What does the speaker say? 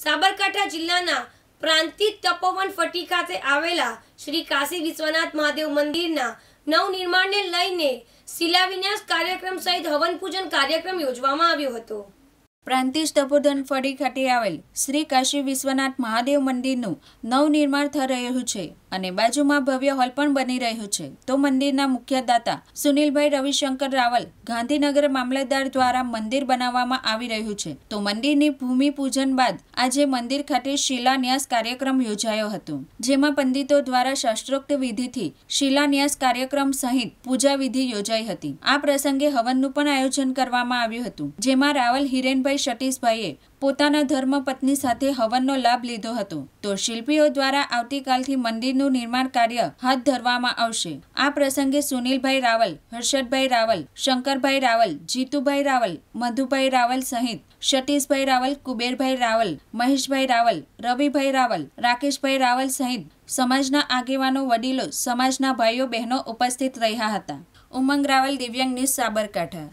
સાબરકાંઠા જિલ્લાના પ્રાંતિક તપોવન ફટી ખાતે આવેલા શ્રી કાશી વિશ્વનાથ મહાદેવ મંદિરના નવનિર્માણને લઈને શિલાવિન્યાસ કાર્યક્રમ સહિત હવન પૂજન કાર્યક્રમ યોજવામાં આવ્યો હતો પ્રાંતિજ તપોધન ફળી ખાતે આવેલ શ્રી કાશી વિશ્વનાથ મહાદેવ મંદિરનું નવનિર્માણ થઈ રહ્યું છે અને બાજુમાં ભવ્ય હોલ પણ બની રહ્યું છે તો મંદિરના મુખ્ય દાતા સુનિલભાઈ રવિશંકર રાવલ ગાંધીનગર મામલતદાર દ્વારા મંદિર બનાવવામાં આવી રહ્યું છે તો મંદિરની ભૂમિ પૂજન બાદ આજે મંદિર ખાતે શિલાન્યાસ કાર્યક્રમ યોજાયો હતો જેમાં પંડિતો દ્વારા શાસ્ત્રોક્ત વિધિથી શિલાન્યાસ કાર્યક્રમ સહિત પૂજા વિધિ યોજાઈ હતી આ પ્રસંગે હવનનું પણ આયોજન કરવામાં આવ્યું હતું જેમાં રાવલ હિરેનભાઈ અભિનેતાએ સતીશભાઈએ પોતાના ધર્મપત્ની સાથે હવનનો લાભ લીધો હતો તો શિલ્પીઓ દ્વારા આવતીકાલથી મંદિરનું નિર્માણ કાર્ય હાથ ધરવામાં આવશે આ પ્રસંગે સુનિલભાઈ રાવલ હર્ષદભાઈ રાવલ શંકરભાઈ રાવલ જીતુભાઈ રાવલ મધુભાઈ રાવલ સહિત સતીશભાઈ રાવલ કુબેરભાઈ રાવલ મહેશભાઈ રાવલ રવિભાઈ રાવલ રાકેશભાઈ રાવલ સહિત સમાજના આગેવાનો વડીલો સમાજના ભાઈઓ બહેનો ઉપસ્થિત રહ્યા હતા ઉમંગ રાવલ દિવ્યાંગ ન્યૂઝ સાબરકાંઠા